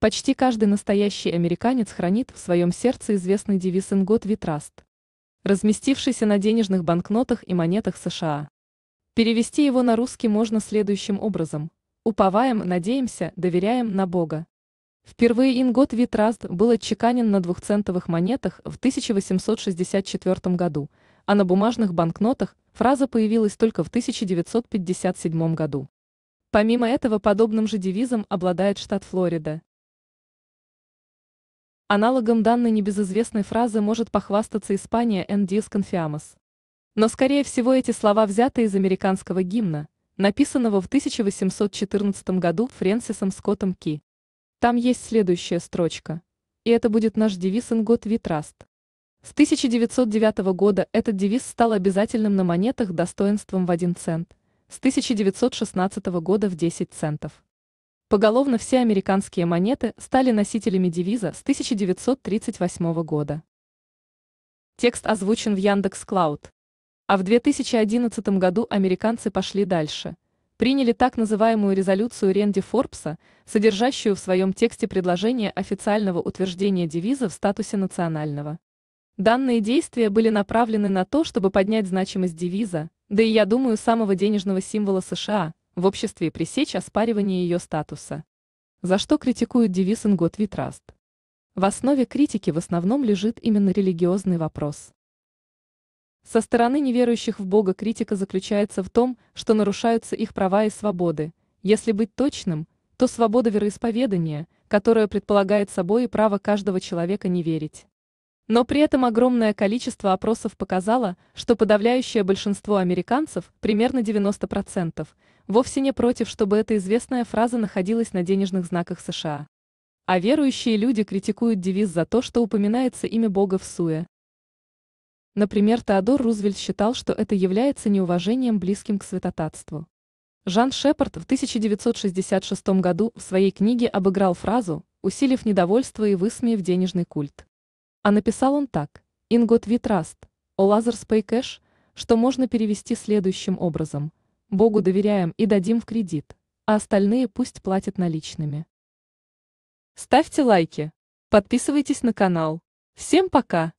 Почти каждый настоящий американец хранит в своем сердце известный девиз «In God we trust», разместившийся на денежных банкнотах и монетах США. Перевести его на русский можно следующим образом. «Уповаем, надеемся, доверяем на Бога». Впервые «In God we trust» был отчеканен на двухцентовых монетах в 1864 году, а на бумажных банкнотах фраза появилась только в 1957 году. Помимо этого подобным же девизом обладает штат Флорида – Аналогом данной небезызвестной фразы может похвастаться Испания «Endis confiamus». Но, скорее всего, эти слова взяты из американского гимна, написанного в 1814 году Фрэнсисом Скоттом Ки. Там есть следующая строчка. И это будет наш девиз «In God we С 1909 года этот девиз стал обязательным на монетах достоинством в 1 цент, с 1916 года в 10 центов. Поголовно все американские монеты стали носителями девиза с 1938 года. Текст озвучен в Яндекс Клауд. А в 2011 году американцы пошли дальше. Приняли так называемую резолюцию Ренди Форбса, содержащую в своем тексте предложение официального утверждения девиза в статусе национального. Данные действия были направлены на то, чтобы поднять значимость девиза, да и, я думаю, самого денежного символа США – в обществе пресечь оспаривание ее статуса. За что критикуют девиз «Ингот Витраст». В основе критики в основном лежит именно религиозный вопрос. Со стороны неверующих в Бога критика заключается в том, что нарушаются их права и свободы. Если быть точным, то свобода вероисповедания, которая предполагает собой и право каждого человека не верить. Но при этом огромное количество опросов показало, что подавляющее большинство американцев, примерно 90%, вовсе не против, чтобы эта известная фраза находилась на денежных знаках США. А верующие люди критикуют девиз за то, что упоминается имя Бога в суе. Например, Теодор Рузвельт считал, что это является неуважением близким к святотатству. Жан Шепард в 1966 году в своей книге обыграл фразу, усилив недовольство и высмеяв денежный культ. А написал он так «In God we trust, o Lazarus pay cash», что можно перевести следующим образом – Богу доверяем и дадим в кредит, а остальные пусть платят наличными. Ставьте лайки, подписывайтесь на канал. Всем пока!